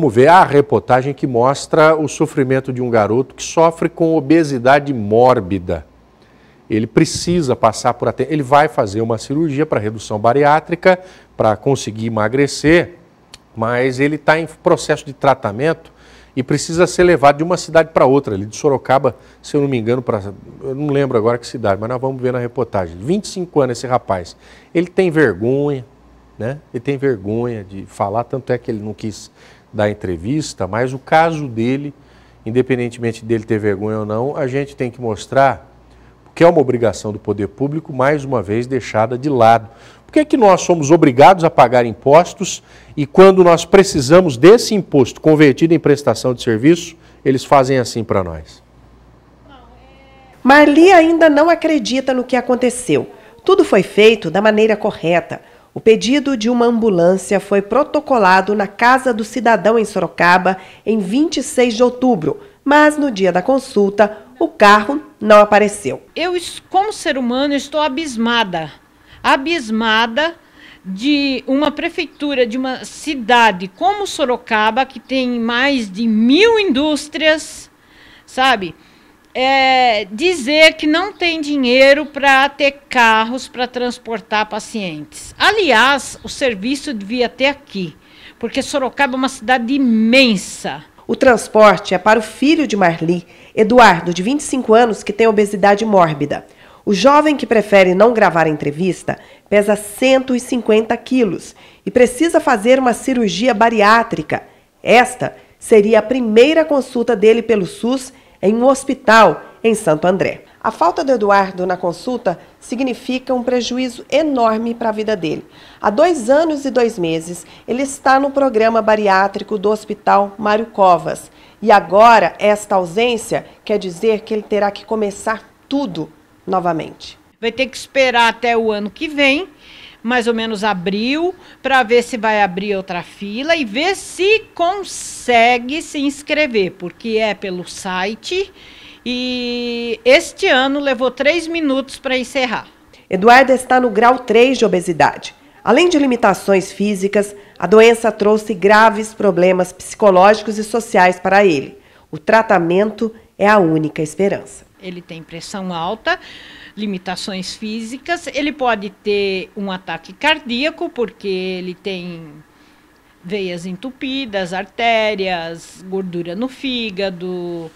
Vamos ver a reportagem que mostra o sofrimento de um garoto que sofre com obesidade mórbida. Ele precisa passar por até. Ele vai fazer uma cirurgia para redução bariátrica, para conseguir emagrecer, mas ele está em processo de tratamento e precisa ser levado de uma cidade para outra, ali de Sorocaba, se eu não me engano, para. Eu não lembro agora que cidade, mas nós vamos ver na reportagem. 25 anos esse rapaz. Ele tem vergonha, né? Ele tem vergonha de falar, tanto é que ele não quis da entrevista, mas o caso dele, independentemente dele ter vergonha ou não, a gente tem que mostrar, porque é uma obrigação do poder público, mais uma vez deixada de lado. Por que, é que nós somos obrigados a pagar impostos e quando nós precisamos desse imposto convertido em prestação de serviço, eles fazem assim para nós? Marli ainda não acredita no que aconteceu. Tudo foi feito da maneira correta. O pedido de uma ambulância foi protocolado na Casa do Cidadão em Sorocaba em 26 de outubro, mas no dia da consulta o carro não apareceu. Eu, como ser humano, estou abismada. Abismada de uma prefeitura de uma cidade como Sorocaba, que tem mais de mil indústrias, sabe? é, dizer que não tem dinheiro para ter carros para transportar pacientes. Aliás, o serviço devia ter aqui, porque Sorocaba é uma cidade imensa. O transporte é para o filho de Marli, Eduardo, de 25 anos, que tem obesidade mórbida. O jovem que prefere não gravar a entrevista pesa 150 quilos e precisa fazer uma cirurgia bariátrica. Esta seria a primeira consulta dele pelo SUS em um hospital em Santo André. A falta do Eduardo na consulta significa um prejuízo enorme para a vida dele. Há dois anos e dois meses, ele está no programa bariátrico do Hospital Mário Covas. E agora, esta ausência quer dizer que ele terá que começar tudo novamente. Vai ter que esperar até o ano que vem mais ou menos abril, para ver se vai abrir outra fila e ver se consegue se inscrever, porque é pelo site. E este ano levou três minutos para encerrar. Eduarda está no grau 3 de obesidade. Além de limitações físicas, a doença trouxe graves problemas psicológicos e sociais para ele. O tratamento é a única esperança. Ele tem pressão alta, limitações físicas, ele pode ter um ataque cardíaco, porque ele tem veias entupidas, artérias, gordura no fígado.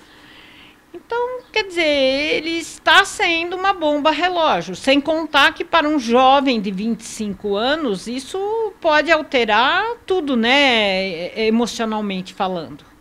Então, quer dizer, ele está sendo uma bomba relógio, sem contar que para um jovem de 25 anos, isso pode alterar tudo, né, emocionalmente falando.